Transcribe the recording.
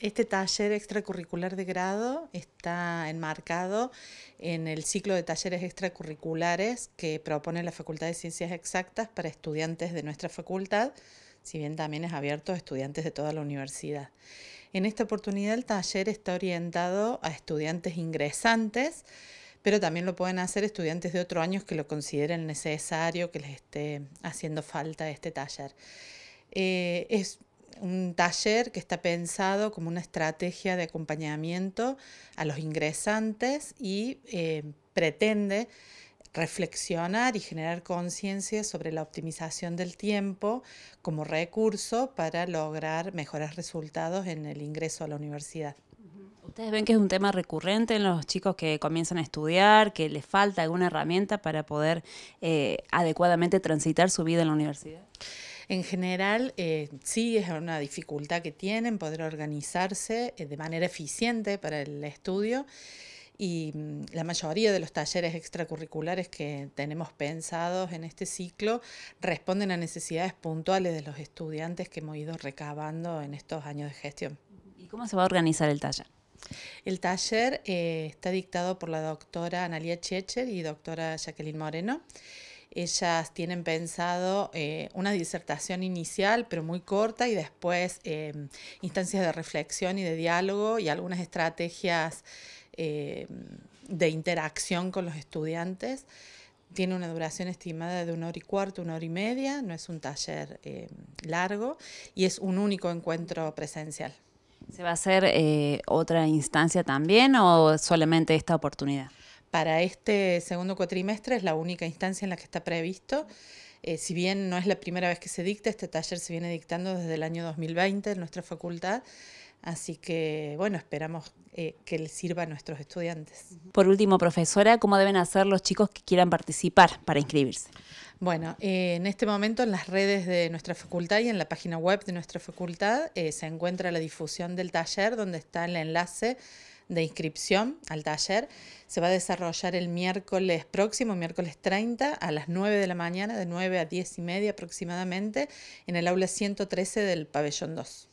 Este taller extracurricular de grado está enmarcado en el ciclo de talleres extracurriculares que propone la Facultad de Ciencias Exactas para estudiantes de nuestra facultad, si bien también es abierto a estudiantes de toda la universidad. En esta oportunidad el taller está orientado a estudiantes ingresantes, pero también lo pueden hacer estudiantes de otros años que lo consideren necesario, que les esté haciendo falta este taller. Eh, es un taller que está pensado como una estrategia de acompañamiento a los ingresantes y eh, pretende reflexionar y generar conciencia sobre la optimización del tiempo como recurso para lograr mejores resultados en el ingreso a la universidad. ¿Ustedes ven que es un tema recurrente en los chicos que comienzan a estudiar, que les falta alguna herramienta para poder eh, adecuadamente transitar su vida en la universidad? En general, eh, sí es una dificultad que tienen poder organizarse eh, de manera eficiente para el estudio y mm, la mayoría de los talleres extracurriculares que tenemos pensados en este ciclo responden a necesidades puntuales de los estudiantes que hemos ido recabando en estos años de gestión. ¿Y cómo se va a organizar el taller? El taller eh, está dictado por la doctora Analia Checher y doctora Jacqueline Moreno. Ellas tienen pensado eh, una disertación inicial, pero muy corta, y después em, instancias de reflexión y de diálogo y algunas estrategias em, de interacción con los estudiantes. Tiene una duración estimada de una hora y cuarto, una hora y media, no es un taller em, largo y es un único encuentro presencial. ¿Se va a hacer eh, otra instancia también o solamente esta oportunidad? Para este segundo cuatrimestre es la única instancia en la que está previsto. Eh, si bien no es la primera vez que se dicta, este taller se viene dictando desde el año 2020 en nuestra facultad. Así que, bueno, esperamos eh, que les sirva a nuestros estudiantes. Por último, profesora, ¿cómo deben hacer los chicos que quieran participar para inscribirse? Bueno, eh, en este momento en las redes de nuestra facultad y en la página web de nuestra facultad se encuentra la difusión del taller donde está el enlace de inscripción al taller. Se va a desarrollar el miércoles próximo, miércoles 30, a las 9 de la mañana, de 9 a 10 y media aproximadamente, en el aula 113 del pabellón 2.